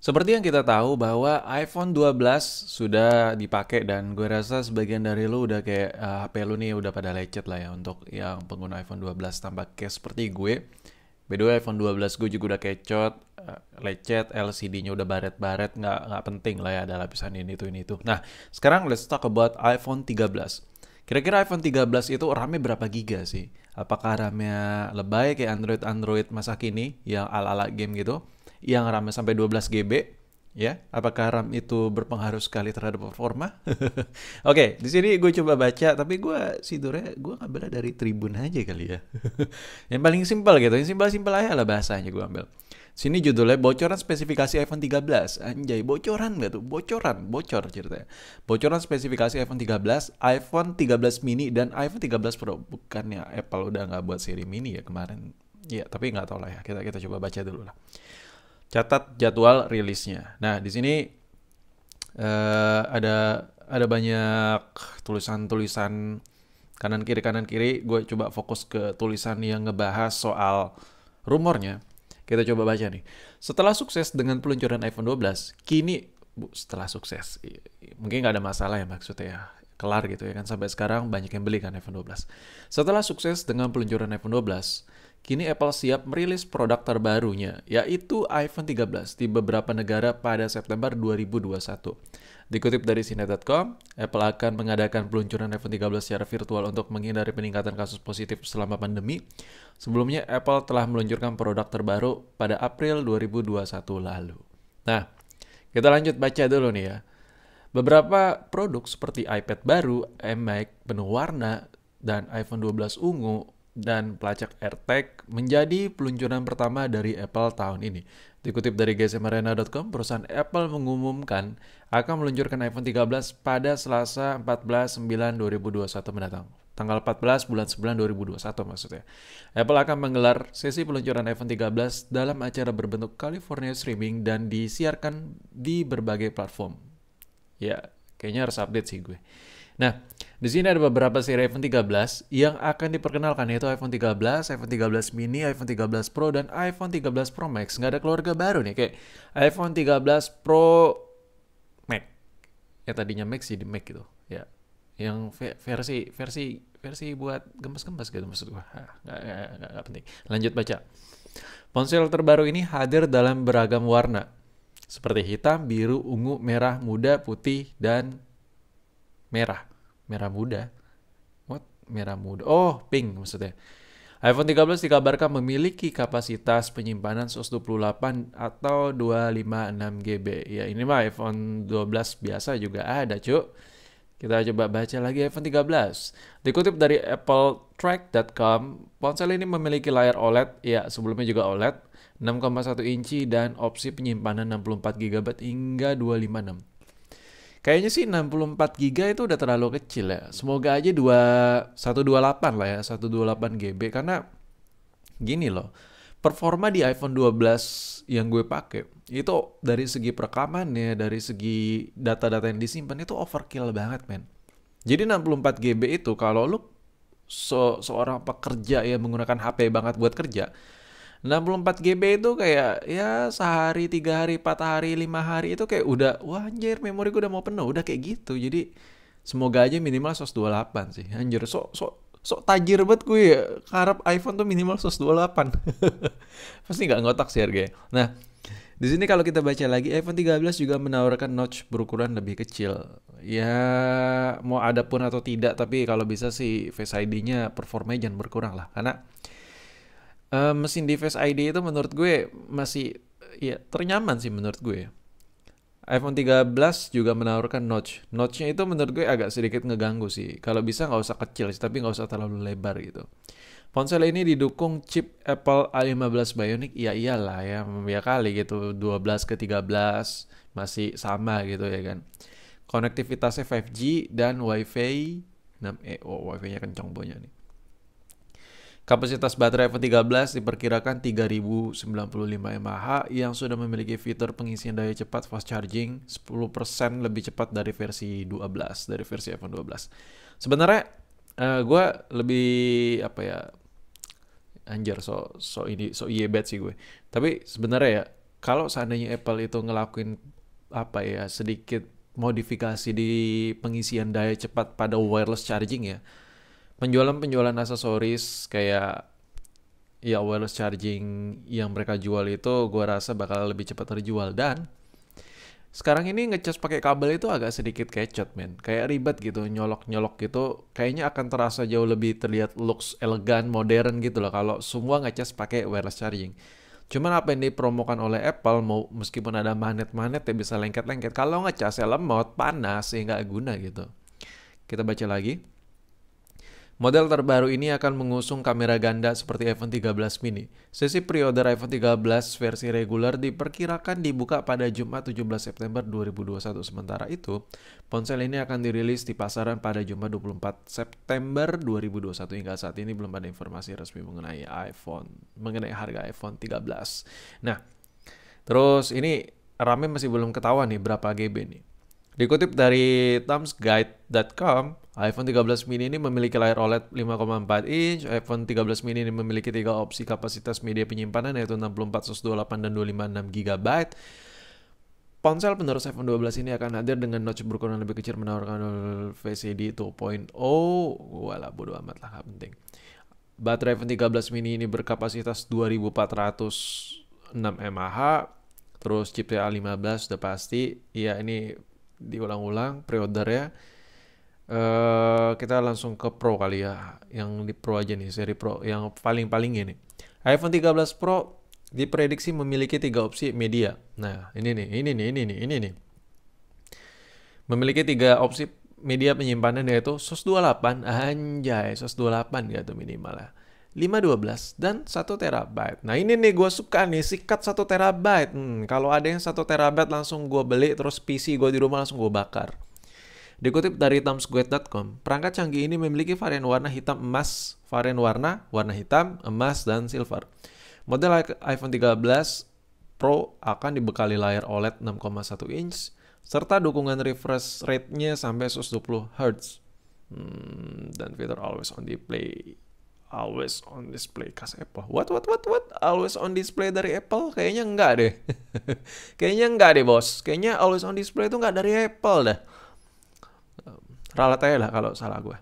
Seperti yang kita tahu bahwa iPhone 12 sudah dipakai dan gue rasa sebagian dari lo udah kayak uh, eh, HP lo nih udah pada lecet lah ya untuk yang pengguna iPhone 12 tanpa case seperti gue. By the way iPhone 12 gue juga udah kecot, uh, lecet, LCD-nya udah baret-baret, nggak nggak penting lah ya ada lapisan ini tuh ini tuh. Nah sekarang let's talk about iPhone 13. Kira-kira iPhone 13 itu ram berapa giga sih? Apakah ram lebay kayak Android-Android masa kini yang ala-ala game gitu? yang RAM sampai 12 GB ya apakah RAM itu berpengaruh sekali terhadap performa oke di sini gue coba baca tapi gue sidurnya gue ngambil dari Tribun aja kali ya yang paling simpel gitu yang simpel simpel aja lah bahasanya gue ambil sini judulnya bocoran spesifikasi iPhone 13 anjay bocoran gak tuh bocoran bocor ceritanya bocoran spesifikasi iPhone 13 iPhone 13 mini dan iPhone 13 Pro bukannya Apple udah nggak buat seri mini ya kemarin ya tapi nggak tahu lah ya kita kita coba baca dulu lah Catat jadwal rilisnya. Nah, di sini uh, ada ada banyak tulisan-tulisan kanan kiri kanan kiri. Gue coba fokus ke tulisan yang ngebahas soal rumornya. Kita coba baca nih. Setelah sukses dengan peluncuran iPhone 12, kini bu, setelah sukses, mungkin nggak ada masalah ya maksudnya ya kelar gitu ya kan sampai sekarang banyak yang beli kan iPhone 12. Setelah sukses dengan peluncuran iPhone 12, kini Apple siap merilis produk terbarunya, yaitu iPhone 13 di beberapa negara pada September 2021. Dikutip dari sinet.com, Apple akan mengadakan peluncuran iPhone 13 secara virtual untuk menghindari peningkatan kasus positif selama pandemi. Sebelumnya, Apple telah meluncurkan produk terbaru pada April 2021 lalu. Nah, kita lanjut baca dulu nih ya. Beberapa produk seperti iPad baru, iMac penuh warna, dan iPhone 12 ungu dan pelacak AirTag menjadi peluncuran pertama dari Apple tahun ini. Dikutip dari gsmarena.com, perusahaan Apple mengumumkan akan meluncurkan iPhone 13 pada Selasa 14/9/2021 mendatang. Tanggal 14 bulan 9 2021 maksudnya. Apple akan menggelar sesi peluncuran iPhone 13 dalam acara berbentuk California Streaming dan disiarkan di berbagai platform. Ya, kayaknya harus update sih gue. Nah, di sini ada beberapa seri iPhone 13 yang akan diperkenalkan yaitu iPhone 13, iPhone 13 mini, iPhone 13 Pro dan iPhone 13 Pro Max. Nggak ada keluarga baru nih kayak iPhone 13 Pro Max. Ya tadinya Max jadi Max gitu. Ya. Yang versi versi versi buat gemes-gemes gitu maksud gua. Nggak penting. Lanjut baca. Ponsel terbaru ini hadir dalam beragam warna seperti hitam, biru, ungu, merah, muda, putih, dan merah merah muda. What? Merah muda. Oh, pink maksudnya. iPhone 13 dikabarkan memiliki kapasitas penyimpanan 128 atau 256 GB. Ya, ini mah iPhone 12 biasa juga ada, cuk. Kita coba baca lagi iPhone 13. Dikutip dari appletrack.com, ponsel ini memiliki layar OLED, ya sebelumnya juga OLED, 6,1 inci dan opsi penyimpanan 64 GB hingga 256. Kayaknya sih 64 GB itu udah terlalu kecil ya. Semoga aja 2 128 lah ya, 128 GB karena gini loh. Performa di iPhone 12 yang gue pakai itu dari segi perekaman ya, dari segi data-data yang disimpan itu overkill banget, men. Jadi 64 GB itu kalau lu se seorang pekerja yang menggunakan HP banget buat kerja, 64 GB itu kayak ya sehari, tiga hari, empat hari, lima hari itu kayak udah wah anjir memori gue udah mau penuh udah kayak gitu. Jadi semoga aja minimal 128 sih. Anjir sok sok sok tajir banget gue ya. Harap iPhone tuh minimal 128. Pasti nggak ngotak sih harganya. Nah, di sini kalau kita baca lagi iPhone 13 juga menawarkan notch berukuran lebih kecil. Ya mau ada pun atau tidak tapi kalau bisa sih Face ID-nya performanya jangan berkurang lah karena uh, mesin device ID itu menurut gue masih ya ternyaman sih menurut gue. Ya. iPhone 13 juga menawarkan notch. Notchnya itu menurut gue agak sedikit ngeganggu sih. Kalau bisa nggak usah kecil sih, tapi nggak usah terlalu lebar gitu. Ponsel ini didukung chip Apple A15 Bionic, iya iyalah ya, ya kali gitu, 12 ke 13 masih sama gitu ya kan. Konektivitasnya 5G dan WiFi 6E, eh, oh WiFi-nya kencang punya nih. Kapasitas baterai iPhone 13 diperkirakan 3095 mAh yang sudah memiliki fitur pengisian daya cepat fast charging 10% lebih cepat dari versi 12, dari versi iPhone 12. Sebenarnya uh, eh, gue lebih apa ya anjir so so ini so iya bet sih gue. Tapi sebenarnya ya kalau seandainya Apple itu ngelakuin apa ya sedikit modifikasi di pengisian daya cepat pada wireless charging ya penjualan-penjualan aksesoris kayak ya wireless charging yang mereka jual itu gue rasa bakal lebih cepat terjual dan sekarang ini ngecas pakai kabel itu agak sedikit kecot men kayak ribet gitu nyolok-nyolok gitu kayaknya akan terasa jauh lebih terlihat looks elegan modern gitu loh kalau semua ngecas pakai wireless charging cuman apa yang dipromokan oleh Apple mau meskipun ada magnet-magnet ya bisa lengket-lengket kalau ngecasnya lemot panas ya nggak guna gitu kita baca lagi Model terbaru ini akan mengusung kamera ganda seperti iPhone 13 mini. Sesi pre-order iPhone 13 versi reguler diperkirakan dibuka pada Jumat 17 September 2021. Sementara itu, ponsel ini akan dirilis di pasaran pada Jumat 24 September 2021. Hingga saat ini belum ada informasi resmi mengenai iPhone, mengenai harga iPhone 13. Nah, terus ini rame masih belum ketahuan nih berapa GB nih. Dikutip dari thumbsguide.com, iPhone 13 mini ini memiliki layar OLED 5,4 inch, iPhone 13 mini ini memiliki tiga opsi kapasitas media penyimpanan yaitu 64, 128, dan 256 GB. Ponsel penerus iPhone 12 ini akan hadir dengan notch berukuran lebih kecil menawarkan VCD 2.0. Wala bodo amat lah, gak penting. Baterai iPhone 13 mini ini berkapasitas 2406 mAh, terus chip a 15 sudah pasti. ya ini diulang-ulang pre order ya. Uh, kita langsung ke Pro kali ya, yang di Pro aja nih, seri Pro yang paling-paling ini. iPhone 13 Pro diprediksi memiliki tiga opsi media. Nah, ini nih, ini nih, ini nih, ini nih. Memiliki tiga opsi media penyimpanan yaitu SOS 28, anjay, SOS 28 gitu minimal ya. 512 dan 1 terabyte. Nah ini nih gue suka nih sikat 1 terabyte. Hmm, kalau ada yang 1 terabyte langsung gue beli terus PC gue di rumah langsung gue bakar. Dikutip dari thumbsquid.com, perangkat canggih ini memiliki varian warna hitam emas, varian warna, warna hitam, emas, dan silver. Model iPhone 13 Pro akan dibekali layar OLED 6,1 inch, serta dukungan refresh rate-nya sampai 120 Hz. Hmm, dan fitur always on display always on display kas Apple. What what what what? Always on display dari Apple? Kayaknya enggak deh. Kayaknya enggak deh, Bos. Kayaknya always on display itu enggak dari Apple dah. Um, ralat aja lah kalau salah gue.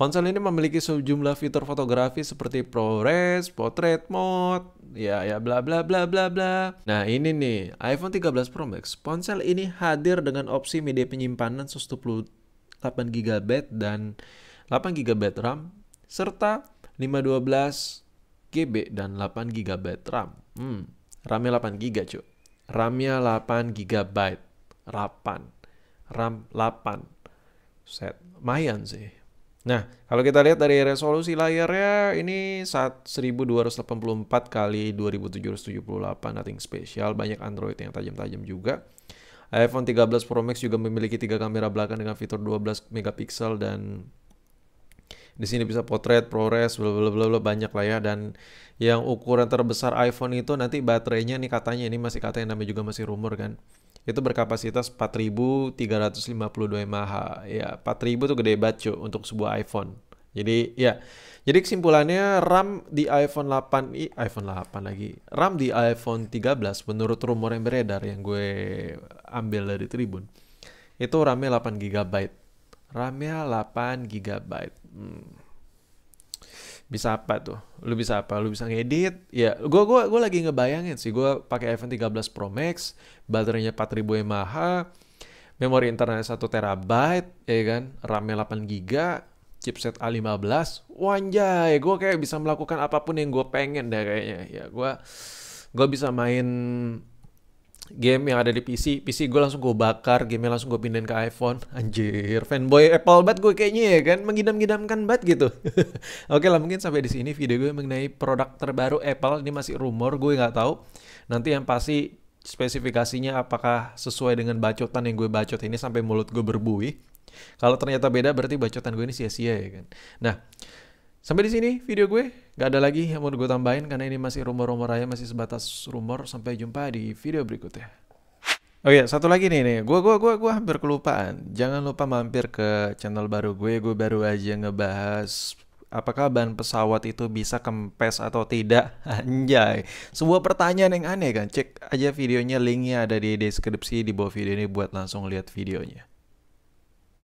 Ponsel ini memiliki sejumlah fitur fotografi seperti ProRes, Portrait Mode, ya ya bla bla bla bla bla. Nah ini nih, iPhone 13 Pro Max. Ponsel ini hadir dengan opsi media penyimpanan 128 GB dan 8 GB RAM serta 512 GB dan 8 GB RAM. Hmm, RAM-nya 8 GB, cuy. RAM-nya 8 GB. Rapan. RAM 8. Set. Mayan sih. Nah, kalau kita lihat dari resolusi layarnya ini saat 1284 kali 2778 nothing spesial, banyak Android yang tajam-tajam juga. iPhone 13 Pro Max juga memiliki tiga kamera belakang dengan fitur 12 megapiksel dan di sini bisa potret, ProRes, bla bla bla banyak lah ya dan yang ukuran terbesar iPhone itu nanti baterainya nih katanya ini masih katanya namanya juga masih rumor kan. Itu berkapasitas 4352 mAh. Ya, 4000 tuh gede banget cuy untuk sebuah iPhone. Jadi ya, jadi kesimpulannya RAM di iPhone 8 i iPhone 8 lagi. RAM di iPhone 13 menurut rumor yang beredar yang gue ambil dari Tribun itu RAM-nya 8 GB RAM-nya 8 GB. Hmm. Bisa apa tuh? Lu bisa apa? Lu bisa ngedit? Ya, gua gua gua lagi ngebayangin sih gua pakai iPhone 13 Pro Max, baterainya 4000 mAh, memori internalnya 1 TB, ya kan? RAM-nya 8 GB, chipset A15. Wanjay, gua kayak bisa melakukan apapun yang gue pengen deh kayaknya. Ya, gua gua bisa main game yang ada di PC PC gue langsung gue bakar game langsung gue pindahin ke iPhone anjir fanboy Apple banget gue kayaknya ya kan mengidam-idamkan banget gitu oke lah mungkin sampai di sini video gue mengenai produk terbaru Apple ini masih rumor gue nggak tahu nanti yang pasti spesifikasinya apakah sesuai dengan bacotan yang gue bacot ini sampai mulut gue berbuih kalau ternyata beda berarti bacotan gue ini sia-sia ya kan nah sampai di sini video gue Gak ada lagi yang mau gue tambahin karena ini masih rumor-rumor aja, masih sebatas rumor. Sampai jumpa di video berikutnya. oke oh iya, satu lagi nih nih. gue gua gua gua hampir kelupaan. Jangan lupa mampir ke channel baru gue. Gue baru aja ngebahas apakah ban pesawat itu bisa kempes atau tidak. Anjay. Sebuah pertanyaan yang aneh kan. Cek aja videonya, linknya ada di deskripsi di bawah video ini buat langsung lihat videonya.